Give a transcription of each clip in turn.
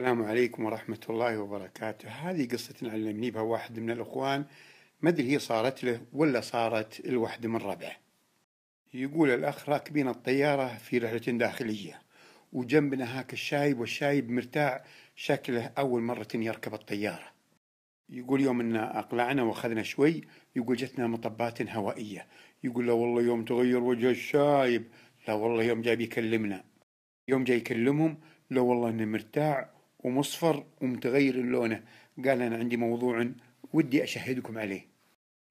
السلام عليكم ورحمة الله وبركاته هذه قصة علمني بها واحد من الأخوان ما أدري هي صارت له ولا صارت الوحدة من ربعه يقول الأخ راكبين الطيارة في رحلة داخلية وجنبنا هاك الشايب والشايب مرتاع شكله أول مرة يركب الطيارة يقول يوم أن أقلعنا وأخذنا شوي يقول جتنا مطبات هوائية يقول لا والله يوم تغير وجه الشايب لا والله يوم جاي بيكلمنا يوم جاي يكلمهم لا والله انه مرتاع ومصفر ومتغير لونه قال أنا عندي موضوع ودي أشهدكم عليه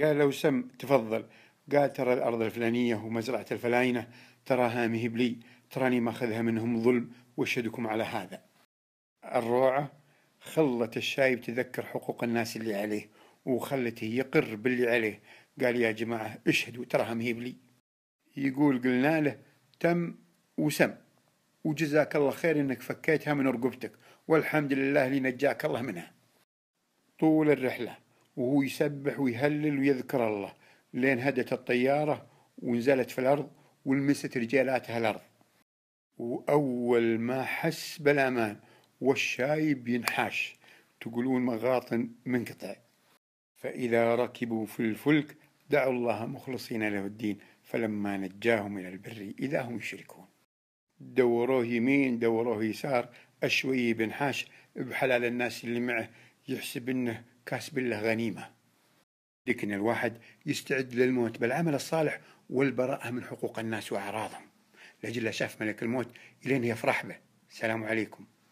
قال لو سم تفضل قال ترى الأرض الفلانية ومزرعة الفلاينة تراها مهب لي تراني ماخذها منهم ظلم واشهدكم على هذا الروعة خلت الشايب تذكر حقوق الناس اللي عليه وخلته يقر باللي عليه قال يا جماعة اشهدوا تراها مهيب لي يقول قلنا له تم وسم وجزاك الله خير انك فكيتها من رقبتك والحمد لله اللي نجاك الله منها طول الرحلة وهو يسبح ويهلل ويذكر الله لين هدت الطيارة ونزلت في الأرض ولمست رجالاتها الأرض وأول ما حس بالأمان والشايب ينحاش تقولون مغاطن منقطع فإذا ركبوا في الفلك دعوا الله مخلصين له الدين فلما نجاهم إلى البر إذا هم يشركون دوروه يمين دوروه يسار أشوي بن حاش بحلال الناس اللي معه يحسب انه كاسب له غنيمه لكن الواحد يستعد للموت بالعمل الصالح والبراءه من حقوق الناس واعراضهم لاجل شاف ملك الموت الين يفرح به السلام عليكم